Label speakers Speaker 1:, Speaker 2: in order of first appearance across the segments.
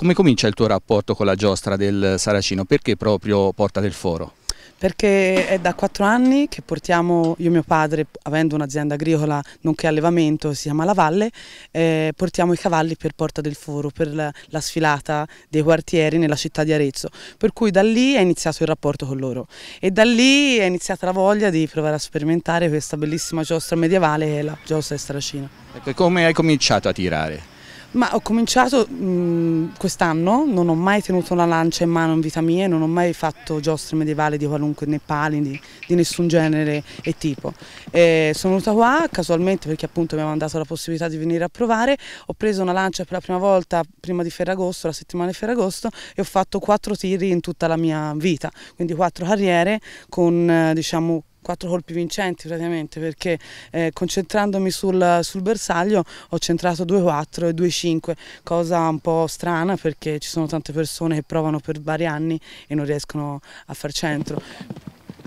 Speaker 1: Come comincia il tuo rapporto con la giostra del Saracino? Perché proprio Porta del Foro?
Speaker 2: Perché è da quattro anni che portiamo, io e mio padre, avendo un'azienda agricola nonché allevamento, si chiama La Valle, eh, portiamo i cavalli per Porta del Foro, per la, la, sfilata dei quartieri nella città di Arezzo. Per cui da lì è iniziato il rapporto con loro e da lì è iniziata la voglia di provare a sperimentare questa bellissima giostra medievale la giostra di Saracino.
Speaker 1: Ecco, come hai cominciato a tirare?
Speaker 2: Ma ho cominciato mm, quest'anno, non ho mai tenuto una lancia in mano in vita mia, non ho mai fatto giostre medievali di qualunque Nepali, di, di nessun genere e tipo. E sono venuta qua casualmente perché appunto mi avevano dato la possibilità di venire a provare, ho preso una lancia per la prima volta prima di Ferragosto, la settimana di Ferragosto e ho fatto quattro tiri in tutta la mia vita, quindi quattro carriere con eh, diciamo quattro colpi vincenti praticamente perché eh, concentrandomi sul, sul, bersaglio ho centrato 2-4 e 2-5, cosa un po' strana perché ci sono tante persone che provano per vari anni e non riescono a far centro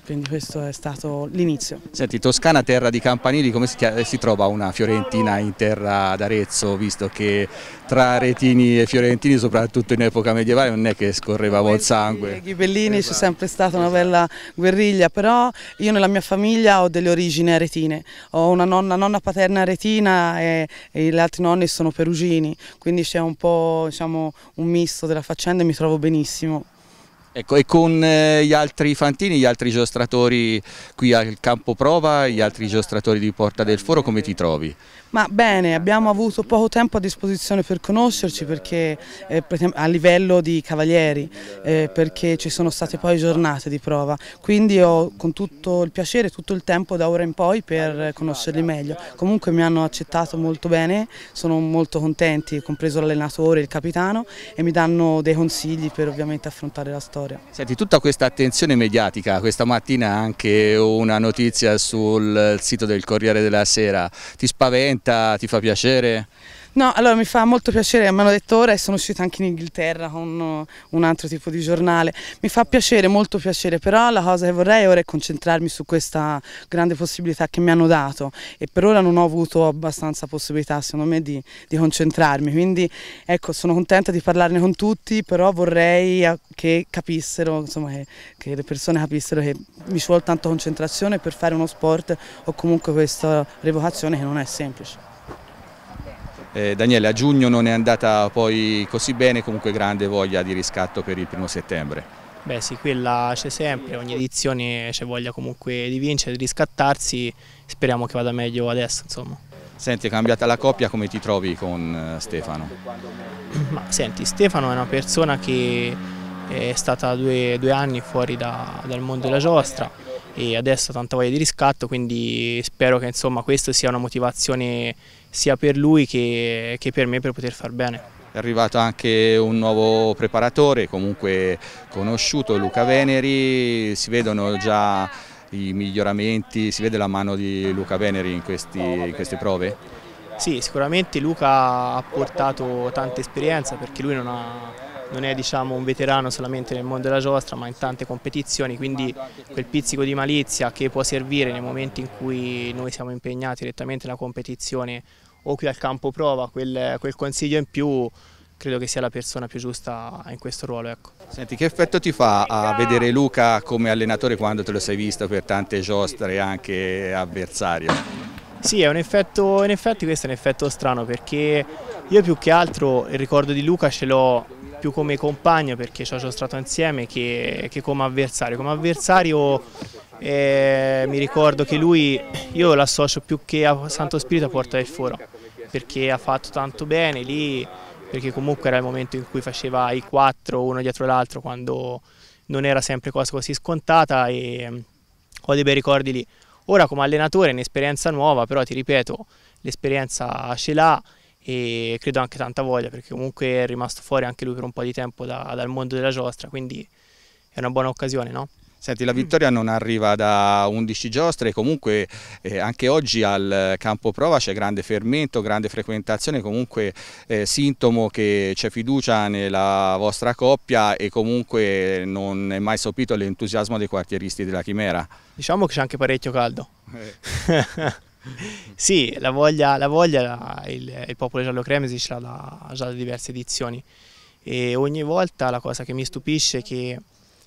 Speaker 2: quindi questo è stato l'inizio.
Speaker 1: Senti, Toscana, terra di campanili, come si, si trova una Fiorentina in terra d'Arezzo, visto che tra retini e fiorentini, soprattutto in epoca medievale, non è che scorreva buon sangue? I
Speaker 2: Ghibellini esatto. c'è sempre stata una esatto. bella guerriglia, però io nella mia famiglia ho delle origini aretine, ho una nonna, nonna paterna aretina e, e gli altri nonni sono perugini, quindi c'è un po' diciamo, un misto della faccenda e mi trovo benissimo.
Speaker 1: Ecco, e con eh, gli altri fantini, gli altri giostratori qui al campo prova, gli altri giostratori di Porta del Foro, come ti trovi?
Speaker 2: Ma bene, abbiamo avuto poco tempo a disposizione per conoscerci perché, eh, a livello di cavalieri, eh, perché ci sono state poi giornate di prova, quindi ho con tutto il piacere, tutto il tempo da ora in poi per conoscerli meglio. Comunque mi hanno accettato molto bene, sono molto contenti, compreso l'allenatore, il capitano e mi danno dei consigli per ovviamente affrontare la storia vittoria.
Speaker 1: Senti, tutta questa attenzione mediatica, questa mattina anche una notizia sul sito del Corriere della Sera, ti spaventa, ti fa piacere?
Speaker 2: No, allora mi fa molto piacere, mi hanno detto ora e sono uscita anche in Inghilterra con uh, un altro tipo di giornale, mi fa piacere, molto piacere, però la cosa che vorrei ora è concentrarmi su questa grande possibilità che mi hanno dato e per ora non ho avuto abbastanza possibilità secondo me di, di concentrarmi, quindi ecco sono contenta di parlarne con tutti, però vorrei eh, che capissero, insomma che, che le persone capissero che mi ci vuole tanta concentrazione per fare uno sport o comunque questa revocazione che non è semplice.
Speaker 1: Eh, Daniele, a giugno non è andata poi così bene, comunque grande voglia di riscatto per il primo settembre.
Speaker 3: Beh sì, quella c'è sempre, ogni edizione c'è voglia comunque di vincere, di riscattarsi, speriamo che vada meglio adesso insomma.
Speaker 1: Senti, è cambiata la coppia, come ti trovi con eh, Stefano?
Speaker 3: Ma, senti, Stefano è una persona che è stata due, due anni fuori da, dal mondo della giostra, e adesso ha tanta voglia di riscatto, quindi spero che insomma questa sia una motivazione sia per lui che, che per me per poter far bene.
Speaker 1: È arrivato anche un nuovo preparatore, comunque conosciuto, Luca Veneri, si vedono già i miglioramenti, si vede la mano di Luca Veneri in, questi, in queste prove?
Speaker 3: Sì, sicuramente Luca ha portato tanta esperienza perché lui non ha, non è diciamo, un veterano solamente nel mondo della giostra ma in tante competizioni, quindi quel pizzico di malizia che può servire nei momenti in cui noi siamo impegnati direttamente nella competizione o qui al campo prova, quel, quel consiglio in più credo che sia la persona più giusta in questo ruolo. Ecco.
Speaker 1: Senti, che effetto ti fa a vedere Luca come allenatore quando te lo sei visto per tante giostre e anche avversario?
Speaker 3: Sì, è un effetto, in effetti questo è un effetto strano perché io più che altro il ricordo di Luca ce l'ho più come compagno perché ci ho stato insieme che, che come avversario. Come avversario eh, mi ricordo che lui, io l'associo più che a Santo Spirito a Porta del Foro perché ha fatto tanto bene lì, perché comunque era il momento in cui faceva i quattro uno dietro l'altro quando non era sempre cosa così scontata e mm, ho dei bei ricordi lì. Ora come allenatore è un'esperienza nuova, però ti ripeto, l'esperienza ce l'ha e credo anche tanta voglia perché comunque è rimasto fuori anche lui per un po' di tempo da, dal mondo della giostra, quindi è una buona occasione, no?
Speaker 1: Senti, la vittoria non arriva da 11 giostre, comunque eh, anche oggi al campo prova c'è grande fermento, grande frequentazione, comunque eh, sintomo che c'è fiducia nella vostra coppia e comunque non è mai sopito l'entusiasmo dei quartieristi della Chimera.
Speaker 3: Diciamo che c'è anche parecchio caldo. Eh. sì, la voglia, la voglia il, il, popolo giallo cremesi ce l'ha già da diverse edizioni e ogni volta la cosa che mi stupisce è che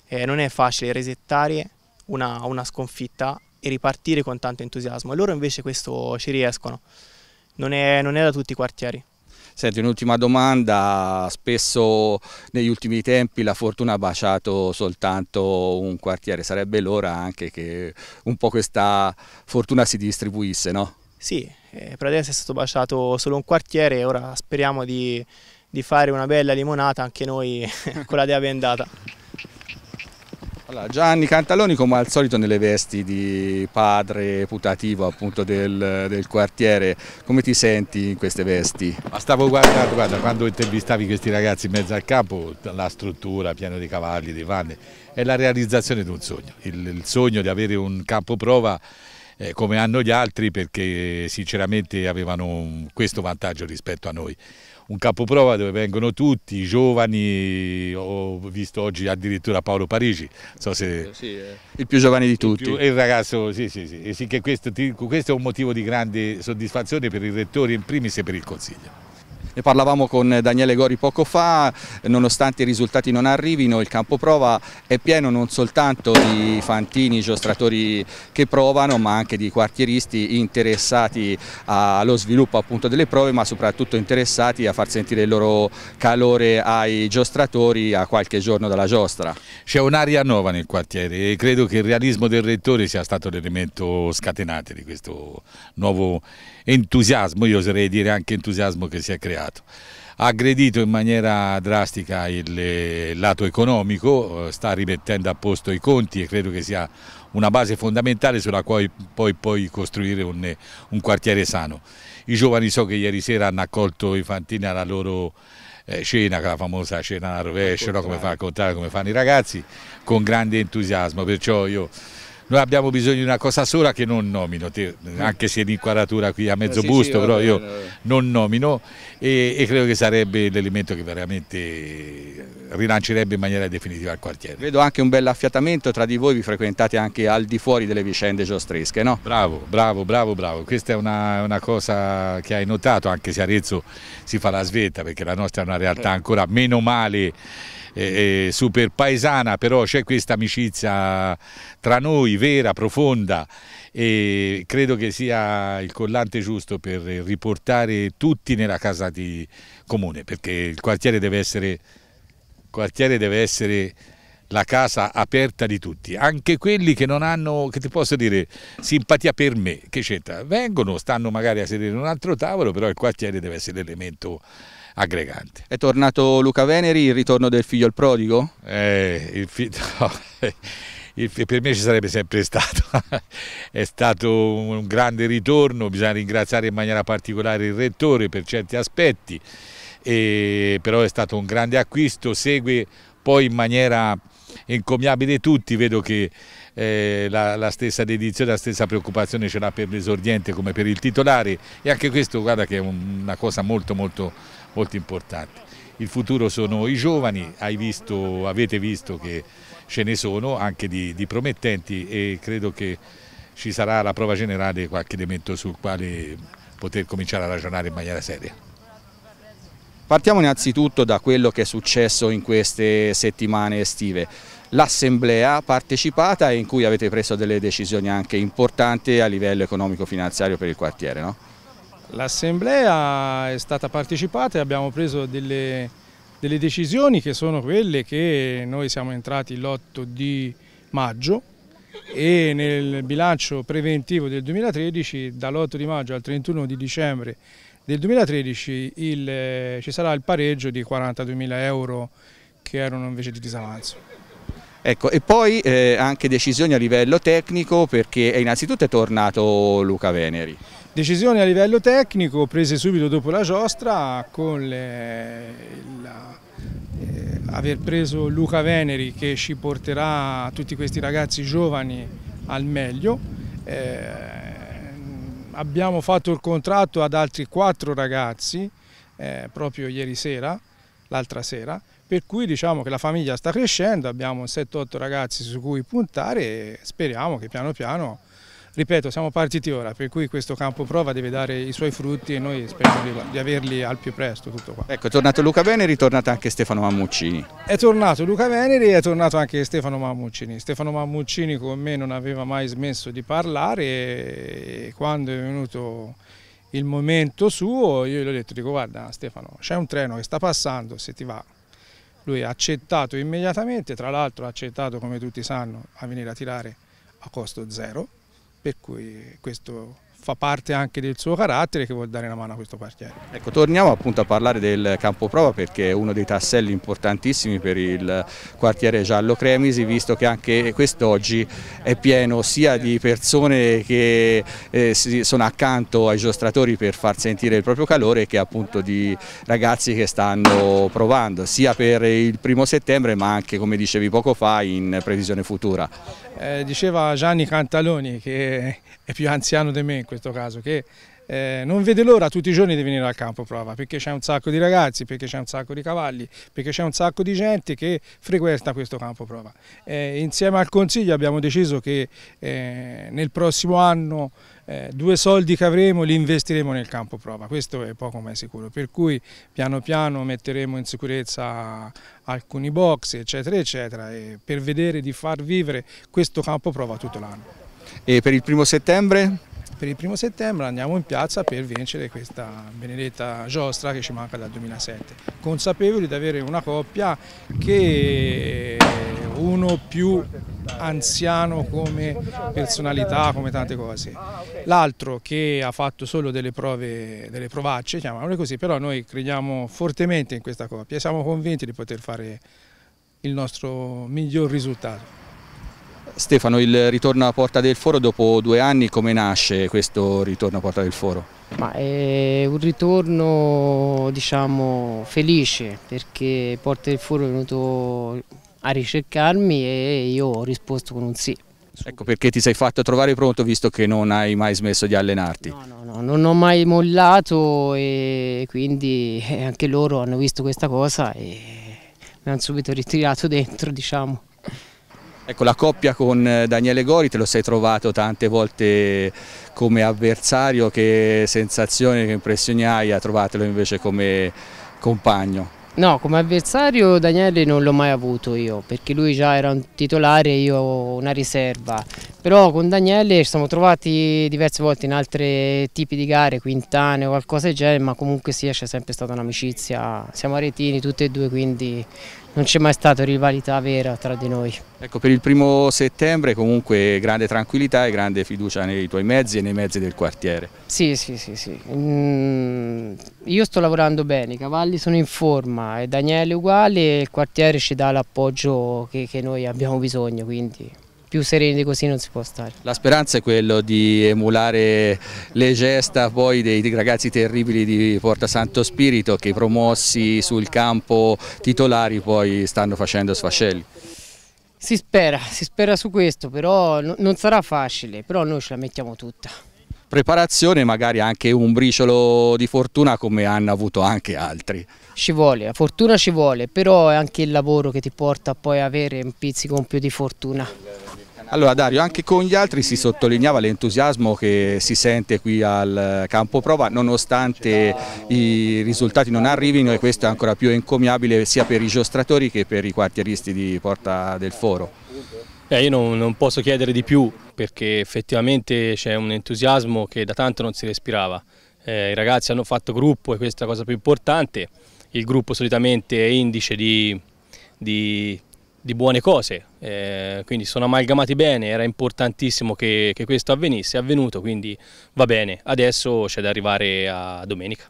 Speaker 3: eh, non è facile resettare una, una, sconfitta e ripartire con tanto entusiasmo. E loro invece questo ci riescono, non è, non è da tutti i quartieri.
Speaker 1: Senti, un'ultima domanda, spesso negli ultimi tempi la fortuna ha baciato soltanto un quartiere, sarebbe l'ora anche che un po' questa fortuna si distribuisse, no?
Speaker 3: Sì, eh, per adesso è stato baciato solo un quartiere e ora speriamo di, di fare una bella limonata anche noi con la dea bendata.
Speaker 1: Allora, Gianni Cantaloni come al solito nelle vesti di padre putativo appunto del, del quartiere, come ti
Speaker 4: senti in queste vesti? Ma stavo guardando, guarda, quando intervistavi questi ragazzi in mezzo al campo, la struttura, piena di cavalli, di vanni, è la realizzazione di un sogno, il, il sogno di avere un campo prova eh, come hanno gli altri perché sinceramente avevano un, questo vantaggio rispetto a noi un capoprova dove vengono tutti, i giovani, ho visto oggi addirittura Paolo Parigi, so se... sì, eh. il più giovane di tutti. Il, più, il ragazzo, sì, sì, sì, sì che questo, questo è un motivo di grande soddisfazione per il rettore in primis e per il Consiglio. Ne parlavamo con Daniele Gori poco fa, nonostante i
Speaker 1: risultati non arrivino, il campo prova è pieno non soltanto di fantini, giostratori che provano, ma anche di quartieristi interessati allo sviluppo appunto delle prove, ma soprattutto interessati a far sentire il loro calore ai giostratori
Speaker 4: a qualche giorno dalla giostra. C'è un'aria nuova nel quartiere e credo che il realismo del rettore sia stato l'elemento scatenante di questo nuovo entusiasmo, io oserei dire anche entusiasmo che si è creato mercato. Ha aggredito in maniera drastica il eh, lato economico, eh, sta rimettendo a posto i conti e credo che sia una base fondamentale sulla quale poi puoi costruire un, un quartiere sano. I giovani so che ieri sera hanno accolto i fantini alla loro eh, cena, la famosa cena alla rovescia, no? come, fa, come fanno i ragazzi, con grande entusiasmo, perciò io noi abbiamo bisogno di una cosa sola che non nomino, anche se è l'inquadratura qui a eh, mezzo sì, busto, sì, però io non nomino e, e credo che sarebbe l'elemento che veramente rilancerebbe in maniera definitiva il quartiere. Vedo anche un bel
Speaker 1: affiatamento tra di voi, vi frequentate anche al di fuori
Speaker 4: delle vicende giostresche, no? Bravo, bravo, bravo, bravo. Questa è una, una cosa che hai notato, anche se Arezzo si fa la svetta perché la nostra è una realtà eh. ancora meno male eh, eh, super paesana, però c'è questa amicizia tra noi, vera, profonda e credo che sia il collante giusto per riportare tutti nella casa di comune, perché il quartiere deve essere quartiere deve essere la casa aperta di tutti, anche quelli che non hanno, che ti posso dire, simpatia per me, che c'entra, vengono, stanno magari a sedere in un altro tavolo, però il quartiere deve essere l'elemento aggregante. È tornato Luca Veneri, il ritorno del figlio al prodigo? Eh, il figlio... No. per me ci sarebbe sempre stato. è stato un grande ritorno, bisogna ringraziare in maniera particolare il rettore per certi aspetti e, però è stato un grande acquisto, segue poi in maniera incommiabile tutti, vedo che eh, la, la, stessa dedizione, la stessa preoccupazione ce l'ha per l'esordiente come per il titolare e anche questo guarda che è un, una cosa molto molto molto importante. Il futuro sono i giovani, visto, avete visto che ce ne sono anche di, di promettenti e credo che ci sarà la prova generale qualche elemento sul quale poter cominciare a ragionare in maniera seria.
Speaker 1: Partiamo innanzitutto da quello che è successo in queste settimane estive. L'assemblea partecipata in cui avete preso delle decisioni anche importanti a livello economico-finanziario per il quartiere. No?
Speaker 5: L'assemblea è stata partecipata e abbiamo preso delle, delle decisioni che sono quelle che noi siamo entrati l'8 di maggio e nel bilancio preventivo del 2013 dall'8 di maggio al 31 di dicembre del 2013 il, eh, ci sarà il pareggio di 42.000 euro che erano invece di disavanzo.
Speaker 1: Ecco, e poi eh, anche decisioni a livello tecnico perché innanzitutto è tornato Luca Veneri.
Speaker 5: Decisioni a livello tecnico prese subito dopo la giostra con le, eh, la, eh, aver preso Luca Veneri che ci porterà tutti questi ragazzi giovani al meglio. Eh, abbiamo fatto il contratto ad altri quattro ragazzi eh, proprio ieri sera, l'altra sera, per cui diciamo che la famiglia sta crescendo, abbiamo 7-8 ragazzi su cui puntare e speriamo che piano piano ripeto, siamo partiti ora, per cui questo campo prova deve dare i suoi frutti e noi speriamo di, di averli al più presto. Tutto qua. Ecco, è
Speaker 1: tornato Luca Veneri, è tornato anche Stefano Mammuccini.
Speaker 5: È tornato Luca Veneri e è tornato anche Stefano Mammuccini. Stefano Mammuccini con me non aveva mai smesso di parlare e quando è venuto il momento suo io gli ho detto, dico guarda Stefano, c'è un treno che sta passando, se ti va lui ha accettato immediatamente, tra l'altro ha accettato come tutti sanno a venire a tirare a costo zero per cui questo fa parte anche del suo carattere che vuol dare una mano a questo quartiere. Ecco,
Speaker 1: torniamo appunto a parlare del campo prova perché è uno dei tasselli importantissimi per il quartiere Giallo Cremisi, visto che anche quest'oggi è pieno sia di persone che eh, sono accanto ai giostratori per far sentire il proprio calore che appunto di ragazzi che stanno provando, sia per il primo settembre ma anche come dicevi poco fa in previsione futura.
Speaker 5: Eh, diceva Gianni Cantaloni che è più anziano di me in questo caso, che eh, non vede l'ora tutti i giorni di venire al campo prova, perché c'è un sacco di ragazzi, perché c'è un sacco di cavalli, perché c'è un sacco di gente che frequenta questo campo prova. Eh, insieme al Consiglio abbiamo deciso che eh, nel prossimo anno eh, due soldi che avremo li investiremo nel campo prova, questo è poco ma è sicuro, per cui piano piano metteremo in sicurezza alcuni box eccetera eccetera per vedere di far vivere questo campo prova tutto l'anno.
Speaker 1: E per il primo settembre?
Speaker 5: Per il primo settembre andiamo in piazza per vincere questa benedetta giostra che ci manca dal 2007, consapevoli di avere una coppia che uno più anziano come personalità, come tante cose. L'altro che ha fatto solo delle prove, delle provacce, chiamiamole così, però noi crediamo fortemente in questa coppia e siamo convinti di poter fare il nostro miglior risultato.
Speaker 1: Stefano, il ritorno a Porta del Foro dopo due anni, come nasce questo ritorno a Porta del Foro?
Speaker 6: Ma è un ritorno diciamo, felice perché Porta del Foro è venuto a ricercarmi e io ho risposto con un sì. Ecco
Speaker 1: perché ti sei fatto trovare pronto visto che non hai mai smesso di allenarti. No,
Speaker 6: no, no, non ho mai mollato e quindi eh, anche loro hanno visto questa cosa e mi hanno subito ritirato dentro, diciamo.
Speaker 1: Ecco, la coppia con eh, Daniele Gori te lo sei trovato tante volte come avversario, che sensazione, che impressioni hai a trovatelo invece come compagno?
Speaker 6: No, come avversario Daniele non l'ho mai avuto io, perché lui già era un titolare e io una riserva, però con Daniele ci siamo trovati diverse volte in altri tipi di gare, quintane o qualcosa del genere, ma comunque sia c'è sempre stata un'amicizia, siamo aretini tutti e due, quindi non c'è mai stata rivalità vera tra di noi.
Speaker 1: Ecco, per il primo settembre comunque grande tranquillità e grande fiducia nei tuoi mezzi e nei mezzi del quartiere.
Speaker 6: Sì, sì, sì, sì. Mm, io sto lavorando bene, i cavalli sono in forma e Daniele uguale e il quartiere ci dà l'appoggio che, che noi abbiamo bisogno, quindi più sereni di così non si può stare. La
Speaker 1: speranza è quella di emulare le gesta poi dei ragazzi terribili di Porta Santo Spirito che promossi sul campo titolari poi stanno facendo sfascelli.
Speaker 6: Si spera, si spera su questo, però non sarà facile, però noi ce la mettiamo tutta
Speaker 1: preparazione magari anche un briciolo di fortuna come hanno avuto anche altri.
Speaker 6: Ci vuole, la fortuna ci vuole, però è anche il lavoro che ti porta a poi avere un pizzico un più di fortuna.
Speaker 1: Allora Dario, anche con gli altri si sottolineava l'entusiasmo che si sente qui al campo prova nonostante i risultati non arrivino e questo è ancora più encomiabile sia per i giostratori che per i quartieristi di Porta del Foro. Eh, io non, non posso chiedere di più perché
Speaker 7: effettivamente c'è un entusiasmo che da tanto non si respirava. Eh, I ragazzi hanno fatto gruppo e questa è la cosa più importante. Il gruppo solitamente è indice di, di di buone cose, eh, quindi sono amalgamati bene, era importantissimo che, che, questo avvenisse, è avvenuto, quindi va bene, adesso c'è da arrivare a domenica.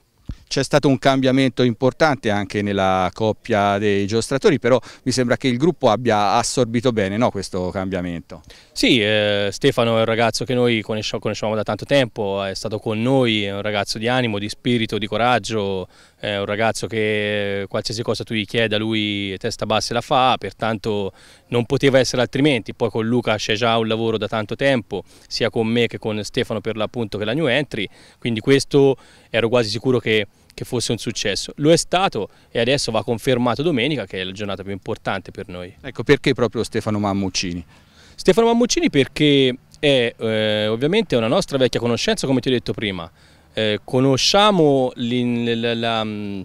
Speaker 1: C'è stato un cambiamento importante anche nella coppia dei giostratori, però mi sembra che il gruppo abbia assorbito bene no, questo cambiamento.
Speaker 7: Sì, eh, Stefano è un ragazzo che noi conosciamo, conosciamo da tanto tempo, è stato con noi, è un ragazzo di animo, di spirito, di coraggio, è un ragazzo che qualsiasi cosa tu gli chieda lui testa bassa la fa, pertanto non poteva essere altrimenti, poi con Luca c'è già un lavoro da tanto tempo, sia con me che con Stefano per l'appunto che la New Entry, quindi questo ero quasi sicuro che, che fosse un successo. Lo è stato e adesso va confermato domenica che è la giornata più importante per noi. Ecco perché proprio Stefano Mammuccini? Stefano Mammuccini perché è eh, ovviamente una nostra vecchia conoscenza come ti ho detto prima, eh, conosciamo la, la, mm,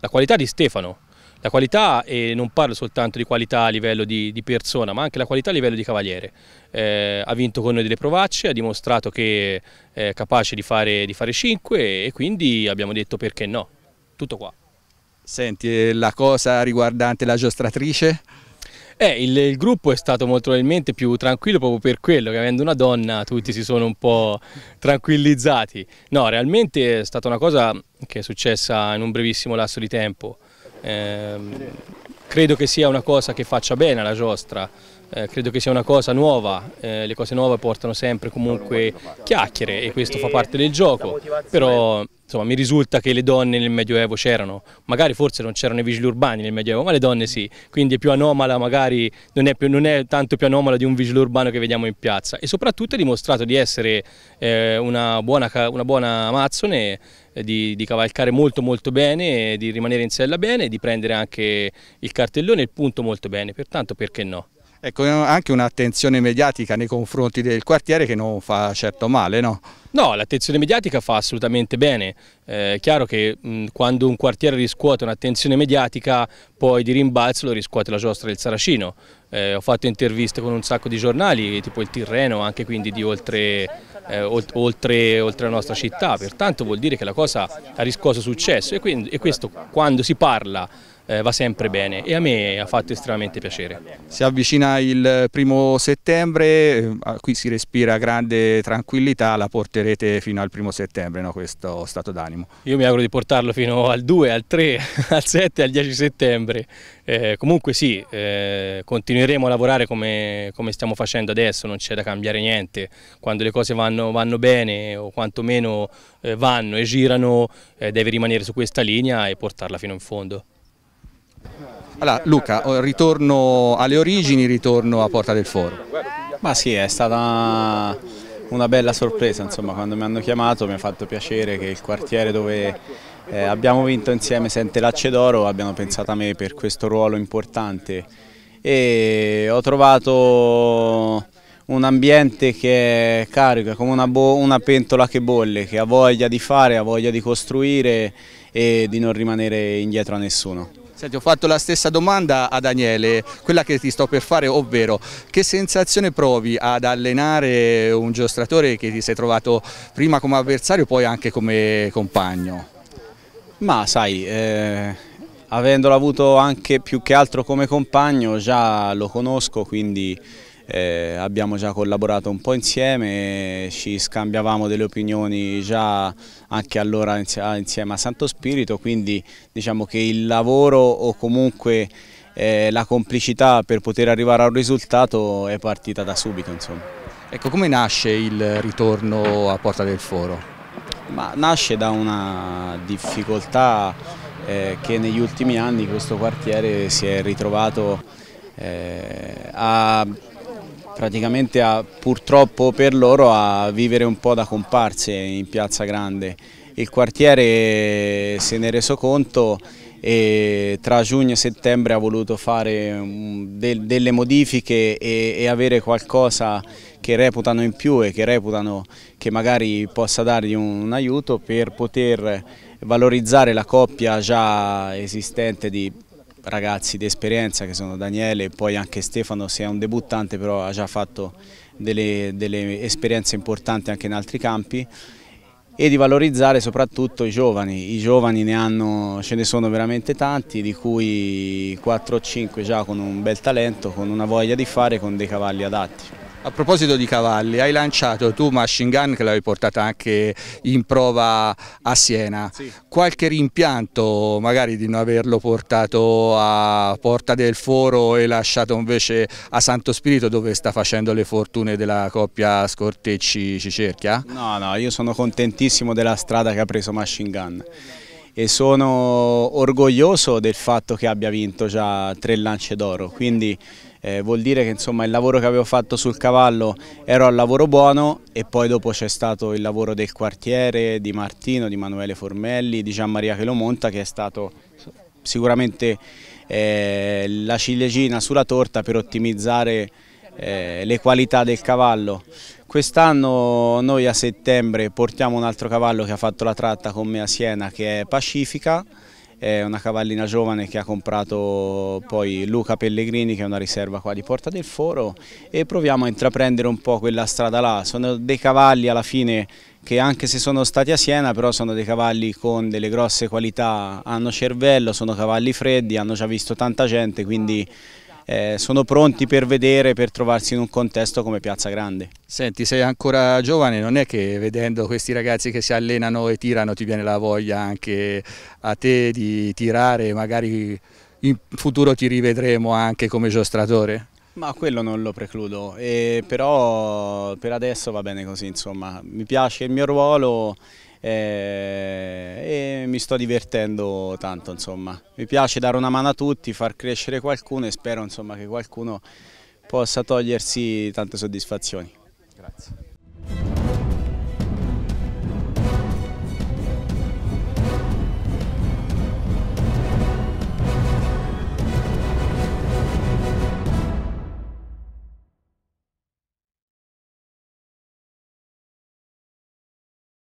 Speaker 7: la, qualità di Stefano, la qualità, e non parlo soltanto di qualità a livello di, di persona, ma anche la qualità a livello di cavaliere. Eh, ha vinto con noi delle provacce, ha dimostrato che è capace di fare, di fare 5 e quindi abbiamo detto perché no, tutto qua.
Speaker 1: Senti, la cosa riguardante la giostratrice?
Speaker 7: Eh, il, il, gruppo è stato molto probabilmente più tranquillo proprio per quello che avendo una donna tutti si sono un po' tranquillizzati. No, realmente è stata una cosa che è successa in un brevissimo lasso di tempo. Eh, credo che sia una cosa che faccia bene alla giostra. Eh, credo che sia una cosa nuova, eh, le cose nuove portano sempre comunque chiacchiere e questo fa parte del gioco, però insomma, mi risulta che le donne nel Medioevo c'erano, magari forse non c'erano i vigili urbani nel Medioevo, ma le donne sì, quindi è più anomala magari, non è, più, non è tanto più anomala di un vigile urbano che vediamo in piazza e soprattutto ha dimostrato di essere eh, una, buona, una buona amazzone eh, di, di, cavalcare molto molto bene, di rimanere in sella bene, di prendere anche il cartellone e il punto
Speaker 1: molto bene, pertanto perché no? Ecco, anche un'attenzione mediatica nei confronti del quartiere che non fa certo male, no? No,
Speaker 7: l'attenzione mediatica fa assolutamente bene. Eh, è chiaro che mh, quando un quartiere riscuote un'attenzione mediatica, poi di rimbalzo lo riscuote la giostra del Saracino. Eh, ho fatto interviste con un sacco di giornali, tipo il Tirreno, anche quindi di oltre, eh, oltre, oltre la nostra città. Pertanto vuol dire che la cosa ha riscosso successo e, quindi, e questo quando si parla eh, va sempre bene e a me ha fatto estremamente piacere.
Speaker 1: Si avvicina il primo settembre, eh, qui si respira grande tranquillità, la porterete fino al primo settembre no, questo stato d'animo? Io mi auguro
Speaker 7: di portarlo fino al 2, al 3, al 7, al 10 settembre. Eh, comunque sì, eh, continueremo a lavorare come, come, stiamo facendo adesso, non c'è da cambiare niente. Quando le cose vanno, vanno bene o quantomeno eh, vanno e girano, eh, devi rimanere su questa linea e portarla fino in fondo.
Speaker 1: Allora Luca, oh, ritorno alle origini, ritorno a Porta del Foro. Ma sì, è stata
Speaker 8: una bella sorpresa, insomma, quando mi hanno chiamato mi ha fatto piacere che il quartiere dove eh, abbiamo vinto insieme Sente Lacce d'Oro abbiano pensato a me per questo ruolo importante e ho trovato un ambiente che è carico, come una, una, pentola che bolle, che ha voglia di fare, ha voglia di costruire
Speaker 1: e di non rimanere indietro a nessuno. Senti, ho fatto la stessa domanda a Daniele, quella che ti sto per fare, ovvero che sensazione provi ad allenare un giostratore che ti sei trovato prima come avversario e poi anche come compagno? Ma sai, eh, avendolo avuto anche più che altro come
Speaker 8: compagno già lo conosco, quindi eh, abbiamo già collaborato un po' insieme, ci scambiavamo delle opinioni già anche allora ah, insieme a Santo Spirito, quindi diciamo che il lavoro o comunque eh, la complicità per poter arrivare a un risultato è partita da subito. Insomma. Ecco, come nasce il ritorno a Porta del Foro? Ma nasce da una difficoltà eh, che negli ultimi anni questo quartiere si è ritrovato eh, a praticamente a, purtroppo per loro a vivere un po' da comparse in Piazza Grande. Il quartiere se ne è reso conto e tra giugno e settembre ha voluto fare del, delle modifiche e, e, avere qualcosa che reputano in più e che reputano che magari possa dargli un, un aiuto per poter valorizzare la coppia già esistente di ragazzi di esperienza che sono Daniele e poi anche Stefano, se è un debuttante però ha già fatto delle, delle esperienze importanti anche in altri campi e di valorizzare soprattutto i giovani. I giovani ne hanno, ce ne sono veramente tanti, di cui 4 o 5 già con
Speaker 1: un bel talento, con una voglia di fare, con dei cavalli adatti. A proposito di cavalli, hai lanciato tu Machine Gun che l'avevi portata anche in prova a Siena. Sì. Qualche rimpianto magari di non averlo portato a Porta del Foro e lasciato invece a Santo Spirito dove sta facendo le fortune della coppia Scortecci-Cicerchia? No, no, io sono contentissimo della strada che ha preso Machine Gun
Speaker 8: e sono orgoglioso del fatto che abbia vinto già tre lance d'oro, quindi eh, vuol dire che insomma, il lavoro che avevo fatto sul cavallo ero al lavoro buono e poi dopo c'è stato il lavoro del quartiere, di Martino, di Manuele Formelli, di Gian Maria Chelomonta che è stato sicuramente eh, la ciliegina sulla torta per ottimizzare eh, le qualità del cavallo. Quest'anno noi a settembre portiamo un altro cavallo che ha fatto la tratta con me a Siena che è Pacifica è una cavallina giovane che ha comprato poi Luca Pellegrini che è una riserva qua di Porta del Foro e proviamo a intraprendere un po' quella strada là, sono dei cavalli alla fine che anche se sono stati a Siena però sono dei cavalli con delle grosse qualità, hanno cervello, sono cavalli freddi, hanno già visto tanta gente quindi
Speaker 1: eh, sono pronti per vedere, per trovarsi in un contesto come Piazza Grande. Senti, sei ancora giovane, non è che vedendo questi ragazzi che si allenano e tirano ti viene la voglia anche a te di tirare, magari in futuro ti rivedremo anche come giostratore?
Speaker 8: Ma quello non lo precludo, eh, però per adesso va bene così, insomma, mi piace il mio ruolo e, eh, e mi sto divertendo tanto insomma. Mi piace dare una mano a tutti, far crescere qualcuno e spero insomma, che qualcuno possa togliersi tante soddisfazioni.
Speaker 1: Grazie.